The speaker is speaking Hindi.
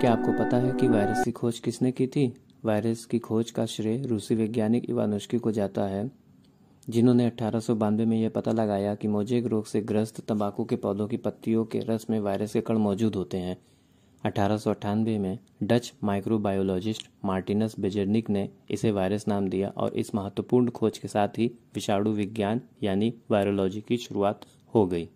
क्या आपको पता है कि वायरस की खोज किसने की थी वायरस की खोज का श्रेय रूसी वैज्ञानिक इवानुष्की को जाता है जिन्होंने अठारह में यह पता लगाया कि मोजेक रोग से ग्रस्त तंबाकू के पौधों की पत्तियों के रस में वायरस के कण मौजूद होते हैं अठारह में डच माइक्रोबायोलॉजिस्ट मार्टिनस बेजरनिक ने इसे वायरस नाम दिया और इस महत्वपूर्ण खोज के साथ ही विषाणु विज्ञान यानी वायरोलॉजी की शुरुआत हो गई